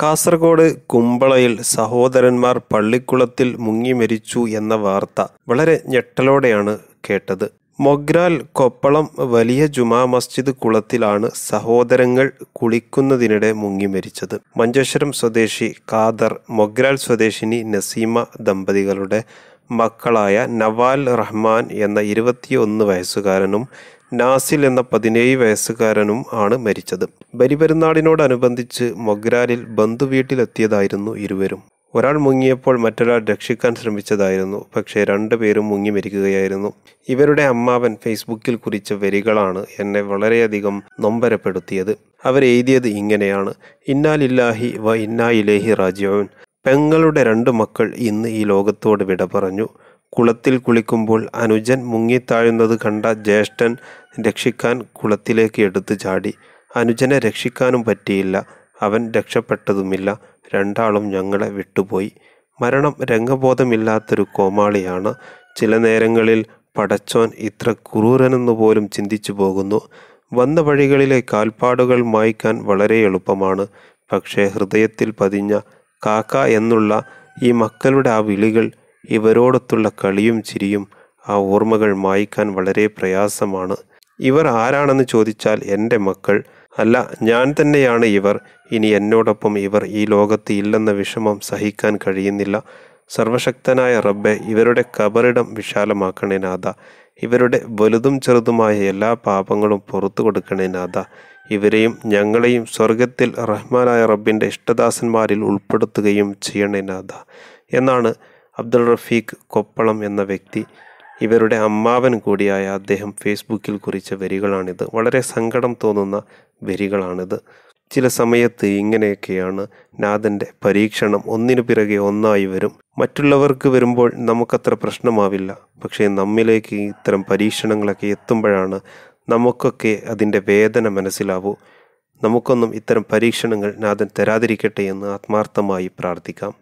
കാസർഗോഡ് കുമ്പളയിൽ സഹോദരന്മാർ പള്ളിക്കുളത്തിൽ മുങ്ങി മരിച്ചു എന്ന വാർത്ത വളരെ ഞെട്ടലോടെയാണ് കേട്ടത് മൊഗ്രാൽ കൊപ്പളം വലിയ ജുമാ മസ്ജിദ് കുളത്തിലാണ് സഹോദരങ്ങൾ കുളിക്കുന്നതിനിടെ മുങ്ങി മരിച്ചത് മഞ്ചേശ്വരം സ്വദേശി കാദർ മൊഗ്രാൽ സ്വദേശിനി നസീമ ദമ്പതികളുടെ മക്കളായ നവാൽ റഹ്മാൻ എന്ന ഇരുപത്തിയൊന്ന് വയസ്സുകാരനും നാസിൽ എന്ന പതിനേഴ് വയസ്സുകാരനും ആണ് മരിച്ചത് ബലിപെരുന്നാളിനോടനുബന്ധിച്ച് മൊഗ്രാലിൽ ബന്ധുവീട്ടിലെത്തിയതായിരുന്നു ഇരുവരും ഒരാൾ മുങ്ങിയപ്പോൾ മറ്റൊരാൾ രക്ഷിക്കാൻ ശ്രമിച്ചതായിരുന്നു പക്ഷേ രണ്ടുപേരും മുങ്ങി മരിക്കുകയായിരുന്നു ഇവരുടെ അമ്മാവൻ ഫേസ്ബുക്കിൽ കുറിച്ച വരികളാണ് എന്നെ വളരെയധികം നൊമ്പരപ്പെടുത്തിയത് അവരെഴുതിയത് ഇങ്ങനെയാണ് ഇന്നാലില്ലാഹി വ ഇന്നാ ഇലേഹി റാജിയോൻ പെങ്ങളുടെ രണ്ടു മക്കൾ ഇന്ന് ഈ ലോകത്തോട് വിട പറഞ്ഞു കുളത്തിൽ കുളിക്കുമ്പോൾ അനുജൻ മുങ്ങിത്താഴുന്നത് കണ്ട ജ്യേഷ്ഠൻ രക്ഷിക്കാൻ കുളത്തിലേക്ക് എടുത്തു ചാടി അനുജനെ രക്ഷിക്കാനും പറ്റിയില്ല അവൻ രക്ഷപ്പെട്ടതുമില്ല രണ്ടാളും ഞങ്ങളെ വിട്ടുപോയി മരണം രംഗബോധമില്ലാത്തൊരു കോമാളിയാണ് ചില നേരങ്ങളിൽ പടച്ചോൻ ഇത്ര ക്രൂരനെന്നു പോലും ചിന്തിച്ചു പോകുന്നു വന്ന വഴികളിലെ കാൽപ്പാടുകൾ മായ്ക്കാൻ വളരെ എളുപ്പമാണ് പക്ഷേ ഹൃദയത്തിൽ പതിഞ്ഞ കാക്ക എന്നുള്ള ഈ മക്കളുടെ ആ വിളികൾ ഇവരോടൊത്തുള്ള കളിയും ചിരിയും ആ ഓർമ്മകൾ മായ്ക്കാൻ വളരെ പ്രയാസമാണ് ഇവർ ആരാണെന്ന് ചോദിച്ചാൽ എൻ്റെ മക്കൾ അല്ല ഞാൻ തന്നെയാണ് ഇവർ ഇനി എന്നോടൊപ്പം ഇവർ ഈ ലോകത്ത് ഇല്ലെന്ന വിഷമം സഹിക്കാൻ കഴിയുന്നില്ല സർവശക്തനായ റബ്ബെ ഇവരുടെ കബറിടം വിശാലമാക്കണേ ഇവരുടെ വലുതും ചെറുതുമായ എല്ലാ പാപങ്ങളും പുറത്തു കൊടുക്കണേനാഥ ഇവരെയും ഞങ്ങളെയും സ്വർഗത്തിൽ റഹ്മാനായ റബ്ബിൻ്റെ ഇഷ്ടദാസന്മാരിൽ ഉൾപ്പെടുത്തുകയും ചെയ്യണേ എന്നാണ് അബ്ദുൾ റഫീഖ് കൊപ്പളം എന്ന വ്യക്തി ഇവരുടെ അമ്മാവൻ കൂടിയായ അദ്ദേഹം ഫേസ്ബുക്കിൽ കുറിച്ച വരികളാണിത് വളരെ സങ്കടം തോന്നുന്ന വരികളാണിത് ചില സമയത്ത് ഇങ്ങനെയൊക്കെയാണ് നാഥൻ്റെ പരീക്ഷണം ഒന്നിനു പിറകെ ഒന്നായി വരും മറ്റുള്ളവർക്ക് വരുമ്പോൾ നമുക്കത്ര പ്രശ്നമാവില്ല പക്ഷേ നമ്മിലേക്ക് ഇത്തരം പരീക്ഷണങ്ങളൊക്കെ എത്തുമ്പോഴാണ് നമുക്കൊക്കെ അതിൻ്റെ വേദന മനസ്സിലാവൂ നമുക്കൊന്നും ഇത്തരം പരീക്ഷണങ്ങൾ നാഥൻ തരാതിരിക്കട്ടെ എന്ന് ആത്മാർത്ഥമായി പ്രാർത്ഥിക്കാം